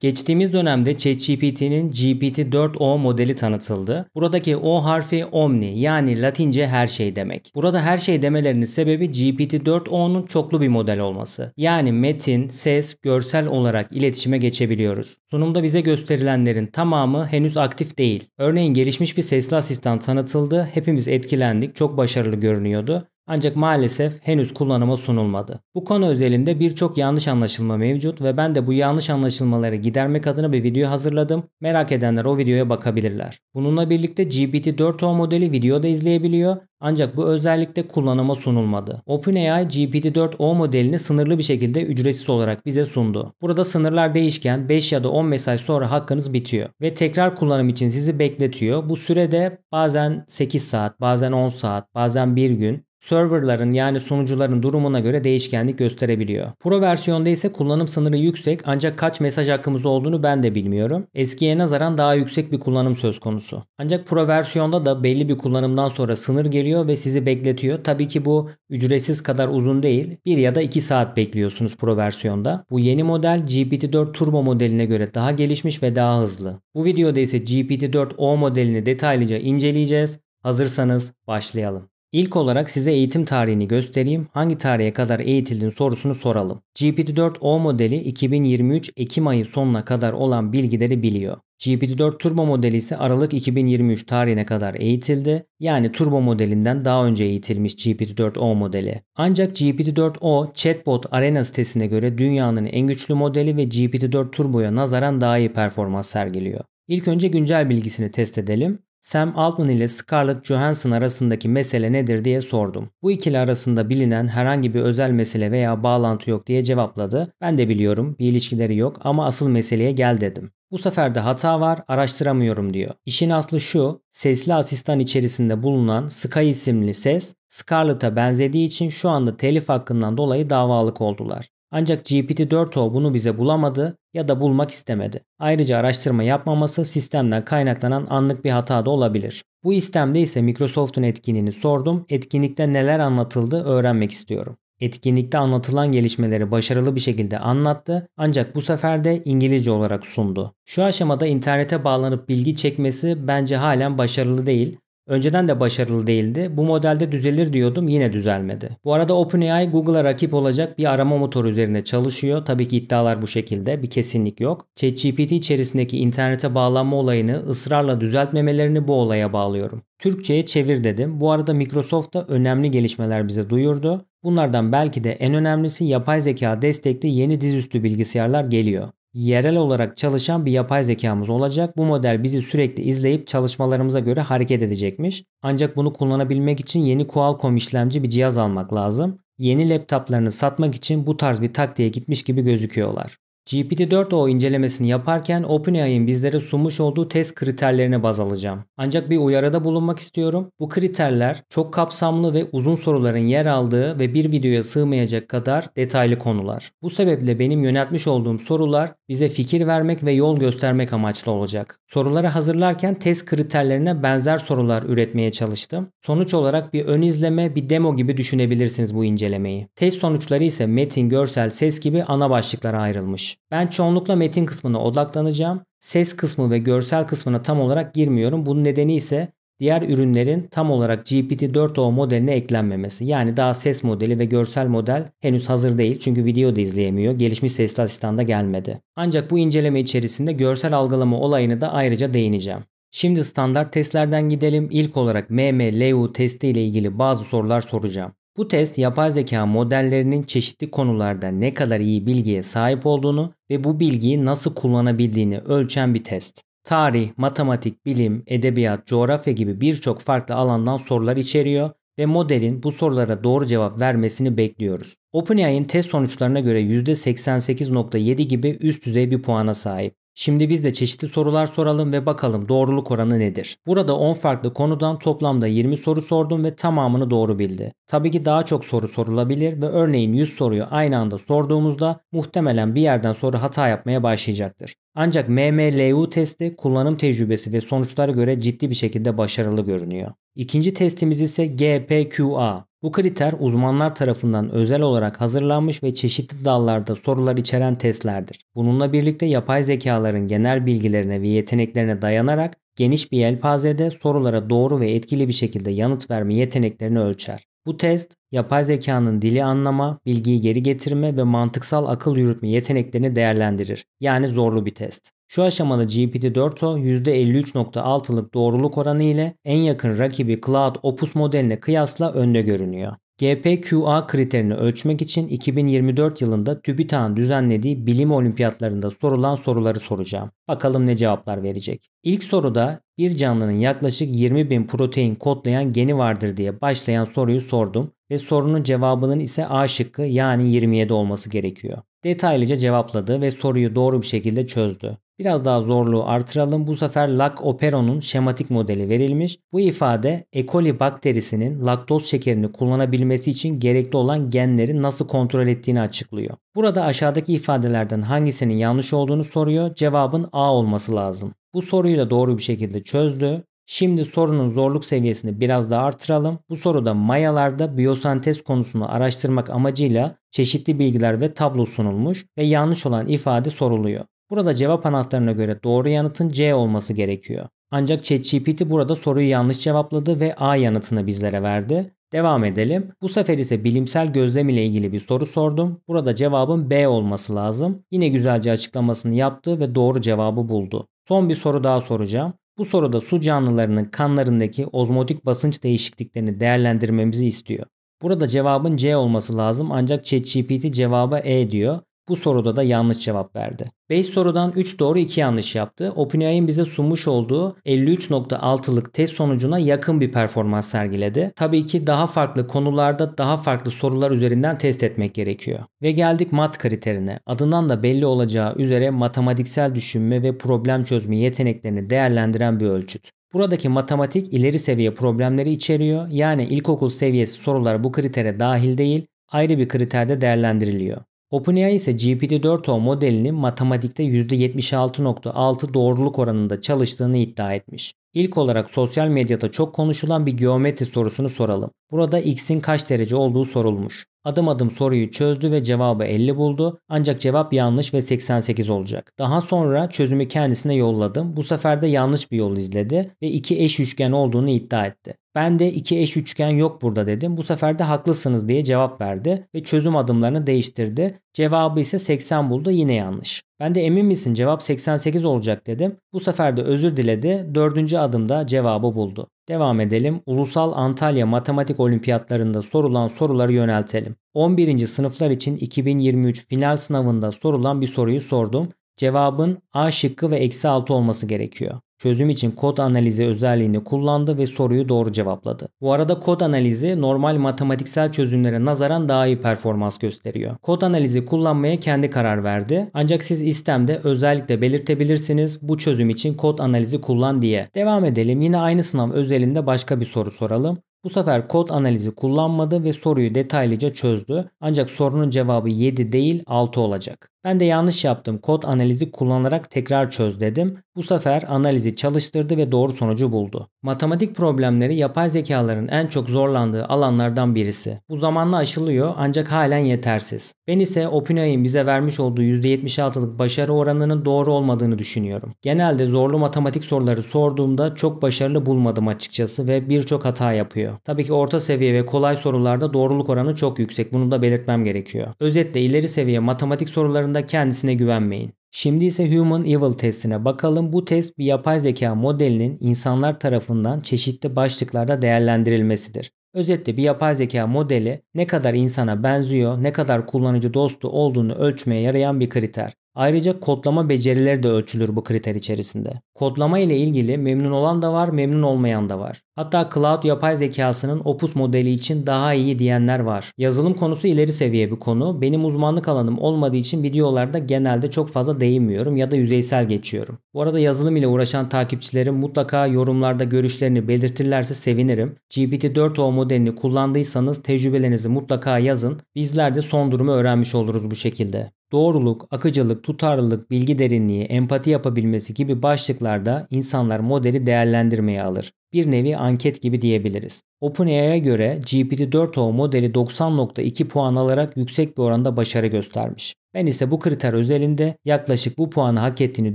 Geçtiğimiz dönemde ChatGPT'nin GPT-4o modeli tanıtıldı. Buradaki O harfi omni yani latince her şey demek. Burada her şey demelerinin sebebi GPT-4o'nun çoklu bir model olması. Yani metin, ses, görsel olarak iletişime geçebiliyoruz. Sunumda bize gösterilenlerin tamamı henüz aktif değil. Örneğin gelişmiş bir sesli asistan tanıtıldı. Hepimiz etkilendik. Çok başarılı görünüyordu. Ancak maalesef henüz kullanıma sunulmadı. Bu konu özelinde birçok yanlış anlaşılma mevcut ve ben de bu yanlış anlaşılmaları gidermek adına bir video hazırladım. Merak edenler o videoya bakabilirler. Bununla birlikte GPT-4o modeli videoda izleyebiliyor ancak bu özellikle kullanıma sunulmadı. OpenAI GPT-4o modelini sınırlı bir şekilde ücretsiz olarak bize sundu. Burada sınırlar değişken 5 ya da 10 mesaj sonra hakkınız bitiyor ve tekrar kullanım için sizi bekletiyor. Bu sürede bazen 8 saat, bazen 10 saat, bazen 1 gün serverların yani sunucuların durumuna göre değişkenlik gösterebiliyor. Pro versiyonda ise kullanım sınırı yüksek ancak kaç mesaj hakkımız olduğunu ben de bilmiyorum. Eskiye nazaran daha yüksek bir kullanım söz konusu. Ancak Pro versiyonda da belli bir kullanımdan sonra sınır geliyor ve sizi bekletiyor. Tabii ki bu ücretsiz kadar uzun değil. 1 ya da 2 saat bekliyorsunuz Pro versiyonda. Bu yeni model GPT-4 Turbo modeline göre daha gelişmiş ve daha hızlı. Bu videoda ise GPT-4 O modelini detaylıca inceleyeceğiz. Hazırsanız başlayalım. İlk olarak size eğitim tarihini göstereyim. Hangi tarihe kadar eğitildin sorusunu soralım. GPT-4O modeli 2023 Ekim ayı sonuna kadar olan bilgileri biliyor. GPT-4 Turbo modeli ise Aralık 2023 tarihine kadar eğitildi. Yani Turbo modelinden daha önce eğitilmiş GPT-4O modeli. Ancak GPT-4O Chatbot Arena sitesine göre dünyanın en güçlü modeli ve GPT-4 Turbo'ya nazaran daha iyi performans sergiliyor. İlk önce güncel bilgisini test edelim. Sam Altman ile Scarlett Johansson arasındaki mesele nedir diye sordum. Bu ikili arasında bilinen herhangi bir özel mesele veya bağlantı yok diye cevapladı. Ben de biliyorum bir ilişkileri yok ama asıl meseleye gel dedim. Bu sefer de hata var, araştıramıyorum diyor. İşin aslı şu, sesli asistan içerisinde bulunan Sky isimli ses, Scarlett'a benzediği için şu anda telif hakkından dolayı davalık oldular. Ancak GPT-4o bunu bize bulamadı ya da bulmak istemedi. Ayrıca araştırma yapmaması sistemden kaynaklanan anlık bir hata da olabilir. Bu istemde ise Microsoft'un etkinliğini sordum. Etkinlikte neler anlatıldı öğrenmek istiyorum. Etkinlikte anlatılan gelişmeleri başarılı bir şekilde anlattı ancak bu sefer de İngilizce olarak sundu. Şu aşamada internete bağlanıp bilgi çekmesi bence halen başarılı değil Önceden de başarılı değildi. Bu modelde düzelir diyordum yine düzelmedi. Bu arada OpenAI Google'a rakip olacak bir arama motoru üzerine çalışıyor. Tabii ki iddialar bu şekilde bir kesinlik yok. ChatGPT içerisindeki internete bağlanma olayını ısrarla düzeltmemelerini bu olaya bağlıyorum. Türkçe'ye çevir dedim. Bu arada Microsoft da önemli gelişmeler bize duyurdu. Bunlardan belki de en önemlisi yapay zeka destekli yeni dizüstü bilgisayarlar geliyor yerel olarak çalışan bir yapay zekamız olacak. Bu model bizi sürekli izleyip çalışmalarımıza göre hareket edecekmiş. Ancak bunu kullanabilmek için yeni Qualcomm işlemci bir cihaz almak lazım. Yeni laptoplarını satmak için bu tarz bir taktiğe gitmiş gibi gözüküyorlar. GPT-4o incelemesini yaparken OpenAI'nin bizlere sunmuş olduğu test kriterlerine baz alacağım. Ancak bir uyarıda bulunmak istiyorum. Bu kriterler çok kapsamlı ve uzun soruların yer aldığı ve bir videoya sığmayacak kadar detaylı konular. Bu sebeple benim yöneltmiş olduğum sorular bize fikir vermek ve yol göstermek amaçlı olacak. Soruları hazırlarken test kriterlerine benzer sorular üretmeye çalıştım. Sonuç olarak bir ön izleme, bir demo gibi düşünebilirsiniz bu incelemeyi. Test sonuçları ise metin, görsel, ses gibi ana başlıklara ayrılmış. Ben çoğunlukla metin kısmına odaklanacağım. Ses kısmı ve görsel kısmına tam olarak girmiyorum. Bunun nedeni ise diğer ürünlerin tam olarak GPT-4o modeline eklenmemesi. Yani daha ses modeli ve görsel model henüz hazır değil çünkü video da izleyemiyor. Gelişmiş ses asistan da gelmedi. Ancak bu inceleme içerisinde görsel algılama olayını da ayrıca değineceğim. Şimdi standart testlerden gidelim. İlk olarak MMLU testi ile ilgili bazı sorular soracağım. Bu test yapay zeka modellerinin çeşitli konularda ne kadar iyi bilgiye sahip olduğunu ve bu bilgiyi nasıl kullanabildiğini ölçen bir test. Tarih, matematik, bilim, edebiyat, coğrafya gibi birçok farklı alandan sorular içeriyor ve modelin bu sorulara doğru cevap vermesini bekliyoruz. OpenAI'nin test sonuçlarına göre %88.7 gibi üst düzey bir puana sahip. Şimdi biz de çeşitli sorular soralım ve bakalım doğruluk oranı nedir? Burada 10 farklı konudan toplamda 20 soru sordum ve tamamını doğru bildi. Tabii ki daha çok soru sorulabilir ve örneğin 100 soruyu aynı anda sorduğumuzda muhtemelen bir yerden soru hata yapmaya başlayacaktır. Ancak MMLU testi kullanım tecrübesi ve sonuçlara göre ciddi bir şekilde başarılı görünüyor. İkinci testimiz ise GPQA bu kriter uzmanlar tarafından özel olarak hazırlanmış ve çeşitli dallarda sorular içeren testlerdir. Bununla birlikte yapay zekaların genel bilgilerine ve yeteneklerine dayanarak geniş bir yelpazede sorulara doğru ve etkili bir şekilde yanıt verme yeteneklerini ölçer. Bu test yapay zekanın dili anlama, bilgiyi geri getirme ve mantıksal akıl yürütme yeteneklerini değerlendirir. Yani zorlu bir test. Şu aşamada GPT-4o %53.6'lık doğruluk oranı ile en yakın rakibi Claude Opus modeline kıyasla önde görünüyor. GPQA kriterini ölçmek için 2024 yılında TÜBİTAK'ın düzenlediği bilim olimpiyatlarında sorulan soruları soracağım. Bakalım ne cevaplar verecek. İlk soruda bir canlının yaklaşık 20 bin protein kodlayan geni vardır diye başlayan soruyu sordum ve sorunun cevabının ise A şıkkı yani 27 olması gerekiyor detaylıca cevapladı ve soruyu doğru bir şekilde çözdü. Biraz daha zorluğu artıralım. Bu sefer Lac operonun şematik modeli verilmiş. Bu ifade E. coli bakterisinin laktoz şekerini kullanabilmesi için gerekli olan genleri nasıl kontrol ettiğini açıklıyor. Burada aşağıdaki ifadelerden hangisinin yanlış olduğunu soruyor. Cevabın A olması lazım. Bu soruyu da doğru bir şekilde çözdü. Şimdi sorunun zorluk seviyesini biraz daha artıralım. Bu soruda mayalarda biyosentez konusunu araştırmak amacıyla çeşitli bilgiler ve tablo sunulmuş ve yanlış olan ifade soruluyor. Burada cevap anahtarına göre doğru yanıtın C olması gerekiyor. Ancak ChatGPT burada soruyu yanlış cevapladı ve A yanıtını bizlere verdi. Devam edelim. Bu sefer ise bilimsel gözlem ile ilgili bir soru sordum. Burada cevabın B olması lazım. Yine güzelce açıklamasını yaptı ve doğru cevabı buldu. Son bir soru daha soracağım. Bu soruda su canlılarının kanlarındaki ozmotik basınç değişikliklerini değerlendirmemizi istiyor. Burada cevabın C olması lazım ancak ChatGPT cevaba E diyor. Bu soruda da yanlış cevap verdi. 5 sorudan 3 doğru 2 yanlış yaptı. OpenAI'in bize sunmuş olduğu 53.6'lık test sonucuna yakın bir performans sergiledi. Tabii ki daha farklı konularda daha farklı sorular üzerinden test etmek gerekiyor. Ve geldik mat kriterine. Adından da belli olacağı üzere matematiksel düşünme ve problem çözme yeteneklerini değerlendiren bir ölçüt. Buradaki matematik ileri seviye problemleri içeriyor. Yani ilkokul seviyesi sorular bu kritere dahil değil, ayrı bir kriterde değerlendiriliyor. OpenAI ise GPT-4o modelinin matematikte %76.6 doğruluk oranında çalıştığını iddia etmiş. İlk olarak sosyal medyada çok konuşulan bir geometri sorusunu soralım. Burada x'in kaç derece olduğu sorulmuş. Adım adım soruyu çözdü ve cevabı 50 buldu. Ancak cevap yanlış ve 88 olacak. Daha sonra çözümü kendisine yolladım. Bu sefer de yanlış bir yol izledi ve iki eş üçgen olduğunu iddia etti. Ben de iki eş üçgen yok burada dedim. Bu sefer de haklısınız diye cevap verdi ve çözüm adımlarını değiştirdi. Cevabı ise 80 buldu yine yanlış. Ben de emin misin cevap 88 olacak dedim. Bu sefer de özür diledi. Dördüncü adımda cevabı buldu. Devam edelim. Ulusal Antalya Matematik Olimpiyatlarında sorulan soruları yöneltelim. 11. sınıflar için 2023 final sınavında sorulan bir soruyu sordum. Cevabın A şıkkı ve eksi 6 olması gerekiyor. Çözüm için kod analizi özelliğini kullandı ve soruyu doğru cevapladı. Bu arada kod analizi normal matematiksel çözümlere nazaran daha iyi performans gösteriyor. Kod analizi kullanmaya kendi karar verdi. Ancak siz istemde özellikle belirtebilirsiniz bu çözüm için kod analizi kullan diye. Devam edelim. Yine aynı sınav özelinde başka bir soru soralım. Bu sefer kod analizi kullanmadı ve soruyu detaylıca çözdü. Ancak sorunun cevabı 7 değil 6 olacak. Ben de yanlış yaptım. Kod analizi kullanarak tekrar çöz dedim. Bu sefer analizi çalıştırdı ve doğru sonucu buldu. Matematik problemleri yapay zekaların en çok zorlandığı alanlardan birisi. Bu zamanla aşılıyor ancak halen yetersiz. Ben ise OpenAI'nin bize vermiş olduğu %76'lık başarı oranının doğru olmadığını düşünüyorum. Genelde zorlu matematik soruları sorduğumda çok başarılı bulmadım açıkçası ve birçok hata yapıyor. Tabii ki orta seviye ve kolay sorularda doğruluk oranı çok yüksek. Bunu da belirtmem gerekiyor. Özetle ileri seviye matematik sorularında da kendisine güvenmeyin. Şimdi ise Human Evil testine bakalım. Bu test bir yapay zeka modelinin insanlar tarafından çeşitli başlıklarda değerlendirilmesidir. Özetle bir yapay zeka modeli ne kadar insana benziyor, ne kadar kullanıcı dostu olduğunu ölçmeye yarayan bir kriter. Ayrıca kodlama becerileri de ölçülür bu kriter içerisinde. Kodlama ile ilgili memnun olan da var, memnun olmayan da var. Hatta cloud yapay zekasının Opus modeli için daha iyi diyenler var. Yazılım konusu ileri seviye bir konu. Benim uzmanlık alanım olmadığı için videolarda genelde çok fazla değinmiyorum ya da yüzeysel geçiyorum. Bu arada yazılım ile uğraşan takipçilerim mutlaka yorumlarda görüşlerini belirtirlerse sevinirim. GPT-4o modelini kullandıysanız tecrübelerinizi mutlaka yazın. Bizler de son durumu öğrenmiş oluruz bu şekilde. Doğruluk, akıcılık, tutarlılık, bilgi derinliği, empati yapabilmesi gibi başlıklarda insanlar modeli değerlendirmeye alır bir nevi anket gibi diyebiliriz. OpenAI'ya göre GPT-4o modeli 90.2 puan alarak yüksek bir oranda başarı göstermiş. Ben ise bu kriter özelinde yaklaşık bu puanı hak ettiğini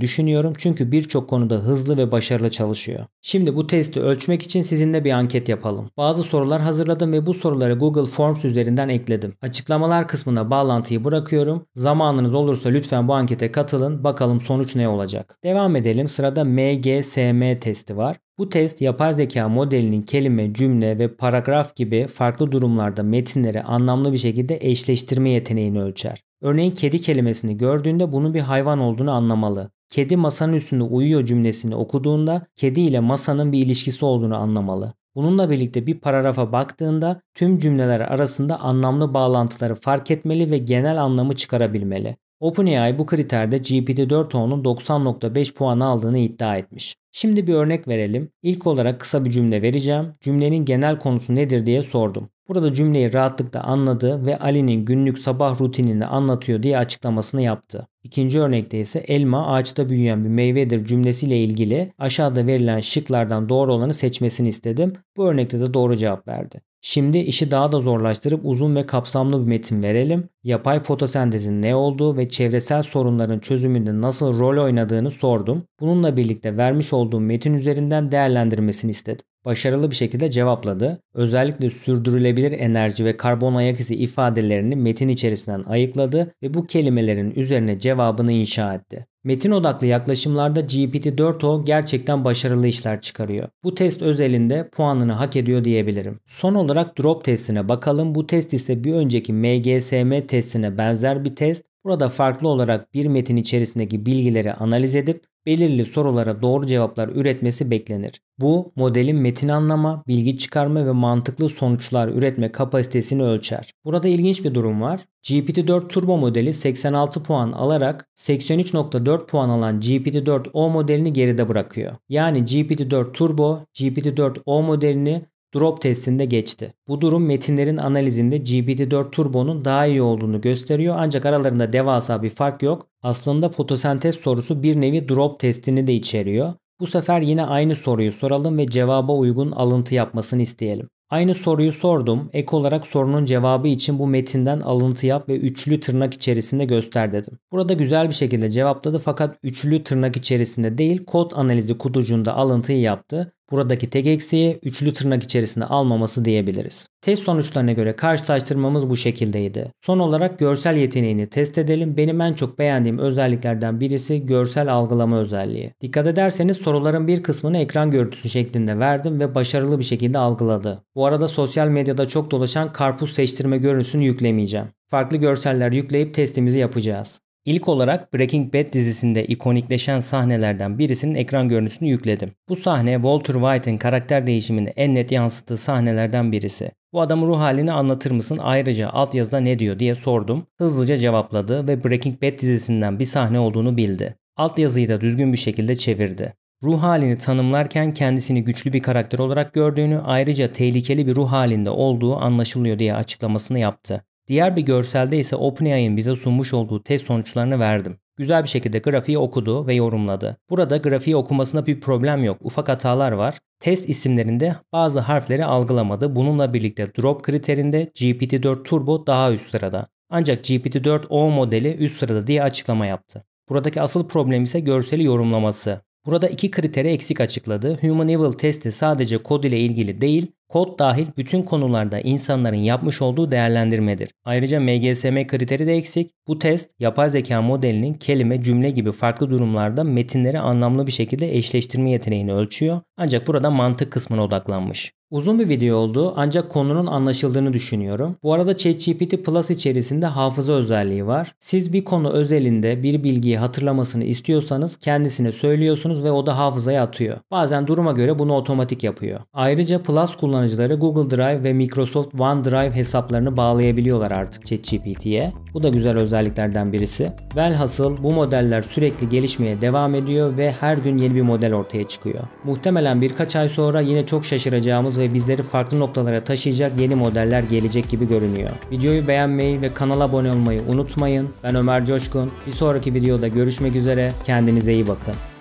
düşünüyorum çünkü birçok konuda hızlı ve başarılı çalışıyor. Şimdi bu testi ölçmek için sizinle bir anket yapalım. Bazı sorular hazırladım ve bu soruları Google Forms üzerinden ekledim. Açıklamalar kısmına bağlantıyı bırakıyorum. Zamanınız olursa lütfen bu ankete katılın. Bakalım sonuç ne olacak. Devam edelim. Sırada MGSM testi var. Bu test yapay zeka modelinin kelime, cümle ve paragraf gibi farklı durumlarda metinleri anlamlı bir şekilde eşleştirme yeteneğini ölçer. Örneğin kedi kelimesini gördüğünde bunun bir hayvan olduğunu anlamalı. Kedi masanın üstünde uyuyor cümlesini okuduğunda kedi ile masanın bir ilişkisi olduğunu anlamalı. Bununla birlikte bir paragrafa baktığında tüm cümleler arasında anlamlı bağlantıları fark etmeli ve genel anlamı çıkarabilmeli. OpenAI bu kriterde gpt 4 onun 90.5 puan aldığını iddia etmiş. Şimdi bir örnek verelim. İlk olarak kısa bir cümle vereceğim. Cümlenin genel konusu nedir diye sordum. Burada cümleyi rahatlıkla anladı ve Ali'nin günlük sabah rutinini anlatıyor diye açıklamasını yaptı. İkinci örnekte ise elma ağaçta büyüyen bir meyvedir cümlesiyle ilgili aşağıda verilen şıklardan doğru olanı seçmesini istedim. Bu örnekte de doğru cevap verdi. Şimdi işi daha da zorlaştırıp uzun ve kapsamlı bir metin verelim. Yapay fotosentezin ne olduğu ve çevresel sorunların çözümünde nasıl rol oynadığını sordum. Bununla birlikte vermiş olduğum metin üzerinden değerlendirmesini istedim başarılı bir şekilde cevapladı. Özellikle sürdürülebilir enerji ve karbon ayak izi ifadelerini metin içerisinden ayıkladı ve bu kelimelerin üzerine cevabını inşa etti. Metin odaklı yaklaşımlarda GPT-4o gerçekten başarılı işler çıkarıyor. Bu test özelinde puanını hak ediyor diyebilirim. Son olarak drop testine bakalım. Bu test ise bir önceki MGSM testine benzer bir test Burada farklı olarak bir metin içerisindeki bilgileri analiz edip belirli sorulara doğru cevaplar üretmesi beklenir. Bu modelin metin anlama, bilgi çıkarma ve mantıklı sonuçlar üretme kapasitesini ölçer. Burada ilginç bir durum var. GPT-4 Turbo modeli 86 puan alarak 83.4 puan alan GPT-4O modelini geride bırakıyor. Yani GPT-4 Turbo, GPT-4O modelini drop testinde geçti. Bu durum metinlerin analizinde GPT-4 Turbo'nun daha iyi olduğunu gösteriyor ancak aralarında devasa bir fark yok. Aslında fotosentez sorusu bir nevi drop testini de içeriyor. Bu sefer yine aynı soruyu soralım ve cevaba uygun alıntı yapmasını isteyelim. Aynı soruyu sordum. Ek olarak sorunun cevabı için bu metinden alıntı yap ve üçlü tırnak içerisinde göster dedim. Burada güzel bir şekilde cevapladı fakat üçlü tırnak içerisinde değil kod analizi kutucuğunda alıntıyı yaptı. Buradaki tek eksiği üçlü tırnak içerisine almaması diyebiliriz. Test sonuçlarına göre karşılaştırmamız bu şekildeydi. Son olarak görsel yeteneğini test edelim. Benim en çok beğendiğim özelliklerden birisi görsel algılama özelliği. Dikkat ederseniz soruların bir kısmını ekran görüntüsü şeklinde verdim ve başarılı bir şekilde algıladı. Bu arada sosyal medyada çok dolaşan karpuz seçtirme görüntüsünü yüklemeyeceğim. Farklı görseller yükleyip testimizi yapacağız. İlk olarak Breaking Bad dizisinde ikonikleşen sahnelerden birisinin ekran görüntüsünü yükledim. Bu sahne Walter White'in karakter değişimini en net yansıttığı sahnelerden birisi. Bu adamın ruh halini anlatır mısın? Ayrıca altyazıda ne diyor diye sordum. Hızlıca cevapladı ve Breaking Bad dizisinden bir sahne olduğunu bildi. Altyazıyı da düzgün bir şekilde çevirdi. Ruh halini tanımlarken kendisini güçlü bir karakter olarak gördüğünü, ayrıca tehlikeli bir ruh halinde olduğu anlaşılıyor diye açıklamasını yaptı. Diğer bir görselde ise OpenAI'ın bize sunmuş olduğu test sonuçlarını verdim. Güzel bir şekilde grafiği okudu ve yorumladı. Burada grafiği okumasında bir problem yok. Ufak hatalar var. Test isimlerinde bazı harfleri algılamadı. Bununla birlikte drop kriterinde GPT-4 Turbo daha üst sırada. Ancak GPT-4 O modeli üst sırada diye açıklama yaptı. Buradaki asıl problem ise görseli yorumlaması. Burada iki kriteri eksik açıkladı. Human Evil testi sadece kod ile ilgili değil, kod dahil bütün konularda insanların yapmış olduğu değerlendirmedir. Ayrıca MGSM kriteri de eksik. Bu test yapay zeka modelinin kelime, cümle gibi farklı durumlarda metinleri anlamlı bir şekilde eşleştirme yeteneğini ölçüyor. Ancak burada mantık kısmına odaklanmış. Uzun bir video oldu ancak konunun anlaşıldığını düşünüyorum. Bu arada ChatGPT Plus içerisinde hafıza özelliği var. Siz bir konu özelinde bir bilgiyi hatırlamasını istiyorsanız kendisine söylüyorsunuz ve o da hafızaya atıyor. Bazen duruma göre bunu otomatik yapıyor. Ayrıca Plus kullanıcıları Google Drive ve Microsoft OneDrive hesaplarını bağlayabiliyorlar artık ChatGPT'ye. Bu da güzel özelliklerden birisi. Velhasıl bu modeller sürekli gelişmeye devam ediyor ve her gün yeni bir model ortaya çıkıyor. Muhtemelen birkaç ay sonra yine çok şaşıracağımız ve ve bizleri farklı noktalara taşıyacak yeni modeller gelecek gibi görünüyor. Videoyu beğenmeyi ve kanala abone olmayı unutmayın. Ben Ömer Coşkun. Bir sonraki videoda görüşmek üzere. Kendinize iyi bakın.